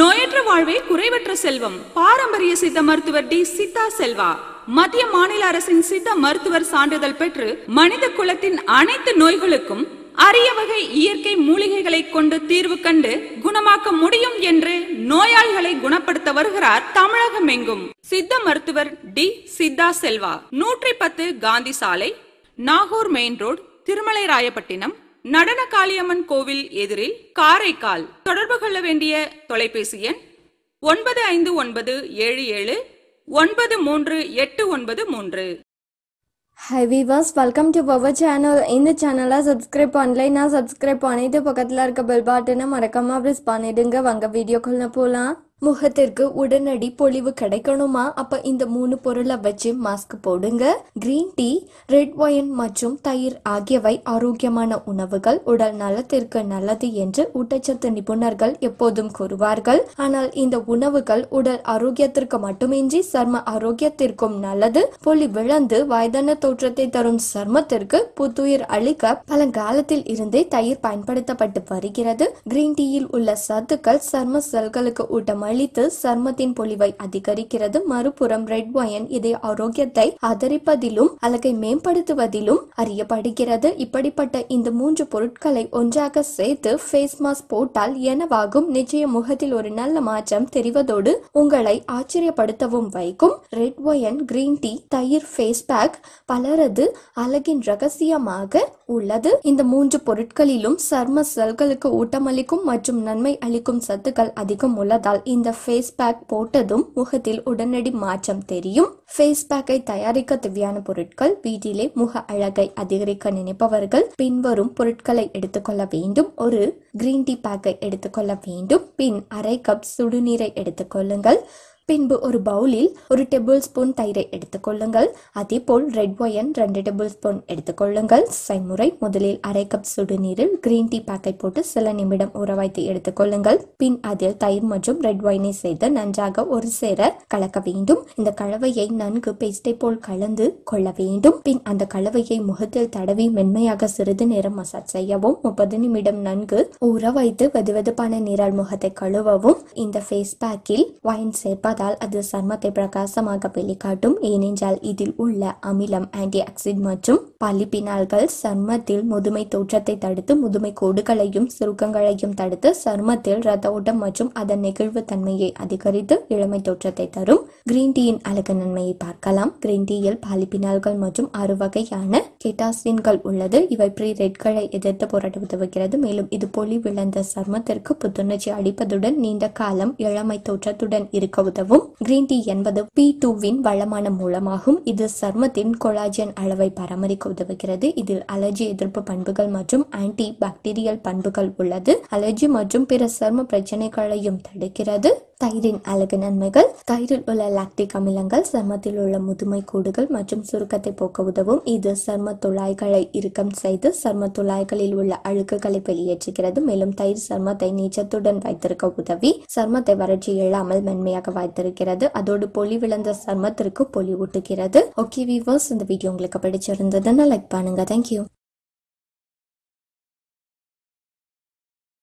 நோயற்ற வாழ்வே குறைவற்ற செல்வம் பாரம்பரிய சித்த மருத்துவர் டி சித்தா செல்வா மத்திய மாநில அரசின் சித்த மருத்துவர் சான்றிதழ் பெற்று மனித குலத்தின் அனைத்து நோய்களுக்கும் அரிய வகை இயற்கை மூலிகைகளை கொண்டு தீர்வு கண்டு குணமாக்க முடியும் என்று நோயாளிகளை குணப்படுத்த வருகிறார் தமிழகம் எங்கும் சித்த மருத்துவர் டி சித்தா செல்வா நூற்றி பத்து காந்தி சாலை நாகூர் மெயின் ரோடு திருமலை ராயப்பட்டினம் நடன காளியம்மன் கோவில் எதிரில் காரைக்கால் தொடர்பு கொள்ள வேண்டிய தொலைபேசி எண் ஒன்பது ஐந்து ஒன்பது ஏழு ஏழு ஒன்பது மூன்று எட்டு ஒன்பது மூன்று hi weavers welcome to power channel இந்த சேனலாக சப்ஸ்கிரைப் பண்ணலைன்னா சப்ஸ்கிரைப் பண்ணிட்டு பக்கத்தில் இருக்க பெல் பட்டனை மறக்காமல் ப்ரெஸ் பண்ணிடுங்க வாங்க வீடியோ கொள்ள போகலாம் முகத்திற்கு உடனடி பொழிவு கிடைக்கணுமா அப்ப இந்த மூணு பொருளை வச்சு மாஸ்க் போடுங்க கிரீன் டீ ரெட் ஒயின் மற்றும் தயிர் ஆகியவை ஆரோக்கியமான உணவுகள் உடல் நலத்திற்கு நல்லது என்று ஊட்டச்சத்து நிபுணர்கள் எப்போதும் கூறுவார்கள் ஆனால் இந்த உணவுகள் உடல் ஆரோக்கியத்திற்கு மட்டுமின்றி சர்ம ஆரோக்கியத்திற்கும் நல்லது பொலி விழந்து வயதான தோற்றத்தை தரும் சர்மத்திற்கு புத்துயிர் அளிக்க பழங்காலத்தில் இருந்தே தயிர் பயன்படுத்தப்பட்டு வருகிறது கிரீன் டீயில் உள்ள சத்துக்கள் சர்ம செல்களுக்கு ஊட்டம் அழித்து சர்மத்தின் பொலிவை அதிகரிக்கிறது மறுபுறம் ரெட் ஒயன் இதய ஆரோக்கியத்தை ஆதரிப்பதிலும் அழகை மேம்படுத்துவதிலும் அறியப்படுகிறது இப்படிப்பட்ட இந்த மூன்று பொருட்களை ஒன்றாக சேர்த்து ஃபேஸ் மாஸ்க் போட்டால் எனவாகும் நிச்சய முகத்தில் ஒரு நல்ல மாற்றம் தெரிவதோடு உங்களை ஆச்சரியப்படுத்தவும் வைக்கும் ரெட் ஒயன் கிரீன் டீ தயிர் ஃபேஸ் பேக் பலரது அழகின் ரகசியமாக உள்ளது இந்த மூன்று பொருட்களிலும் சர்ம செல்களுக்கு ஊட்டமளிக்கும் மற்றும் நன்மை அளிக்கும் சத்துக்கள் அதிகம் உள்ளதால் இந்த ஃபேஸ் பேக் போட்டதும் முகத்தில் உடனடி மாற்றம் தெரியும் ஃபேஸ் பேக்கை தயாரிக்க தேவையான பொருட்கள் வீட்டிலே முக அழகை அதிகரிக்க நினைப்பவர்கள் பின்வரும் பொருட்களை எடுத்துக்கொள்ள வேண்டும் ஒரு கிரீன் டீ பேக்கை எடுத்துக்கொள்ள வேண்டும் பின் அரை கப் சுடுநீரை எடுத்துக்கொள்ளுங்கள் பின்பு ஒரு பவுலில் ஒரு டேபிள் ஸ்பூன் தயிரை எடுத்துக்கொள்ளுங்கள் அதே போல் ரெட் ஒயன் ரெண்டு டேபிள் ஸ்பூன் எடுத்துக்கொள்ளுங்கள் செய்முறை முதலில் அரை கப் சுடுநீரில் கிரீன் டீ பேக்கை போட்டு சில நிமிடம் ஊற வைத்து எடுத்துக்கொள்ளுங்கள் பின் அதில் தயிர் மற்றும் ரெட் ஒயினை செய்து நன்றாக ஒரு சேர கலக்க வேண்டும் இந்த கலவையை நன்கு பேஸ்டை போல் கலந்து கொள்ள வேண்டும் பின் அந்த கலவையை முகத்தில் தடவி மென்மையாக சிறிது நேரம் மசாஜ் செய்யவும் முப்பது நிமிடம் நன்கு ஊற வைத்து வெதுவெதுப்பான நீரால் முகத்தை கழுவவும் இந்த ஃபேஸ் பேக்கில் ஒயின் சேர்ப்பா பார்த்தால் அது சர்மத்தை பிரகாசமாக வெளிக்காட்டும் ஏனென்றால் இதில் உள்ள அமிலம் ஆன்டி ஆக்சிட் மற்றும் பாலிபினால்கள் சர்மத்தில் முதுமை தோற்றத்தை தடுத்து முதுமை கோடுகளையும் சுருக்கங்களையும் தடுத்து சர்மத்தில் ரத ஓட்டம் மற்றும் அதன் நெகிழ்வு தன்மையை அதிகரித்து இளமை தோற்றத்தை தரும் கிரீன் டீயின் அழகு நன்மையை பார்க்கலாம் கிரீன் டீயில் பாலிபினால்கள் மற்றும் ஆறு வகையான கெட்டாசின்கள் உள்ளது இவை ப்ரீ ரெட்களை எதிர்த்து போராட்ட உதவுகிறது மேலும் இது பொலி விழுந்த சர்மத்திற்கு புத்துணர்ச்சி அளிப்பதுடன் நீண்ட காலம் இளமை தோற்றத்துடன் இருக்க உதவும் கிரீன் டீ என்பது பி டூவின் வளமான மூலமாகும் இது சர்மத்தின் கொலாஜியன் அளவை பராமரிக்க உதவுகிறது இதில் அலர்ஜி எதிர்ப்பு பண்புகள் மற்றும் ஆன்டி பாக்டீரியல் பண்புகள் உள்ளது அலர்ஜி மற்றும் பிற சர்ம பிரச்சனைகளையும் தடுக்கிறது தயிரின் அழகு நன்மைகள் தயிரில் உள்ள லாக்டிக் அமிலங்கள் சர்மத்தில் உள்ள முதுமை கூடுகள் மற்றும் சுருக்கத்தை போக்க உதவும் இது சர்ம துழாய்களை இறுக்கம் செய்து சர்ம துழாய்களில் உள்ள அழுக்குகளை வெளியேற்றுகிறது மேலும் தயிர் சர்மத்தை நீச்சத்துடன் வைத்திருக்க உதவி சர்மத்தை வறட்சி இல்லாமல் மென்மையாக வைத்திருக்கிறது அதோடு பொலி விழுந்த சர்மத்திற்கு பொலி ஊட்டுகிறது ஓகே வீவர்ஸ் இந்த வீடியோ உங்களுக்கு பிடிச்சிருந்ததுன்னா லைக் பண்ணுங்க தேங்க்யூ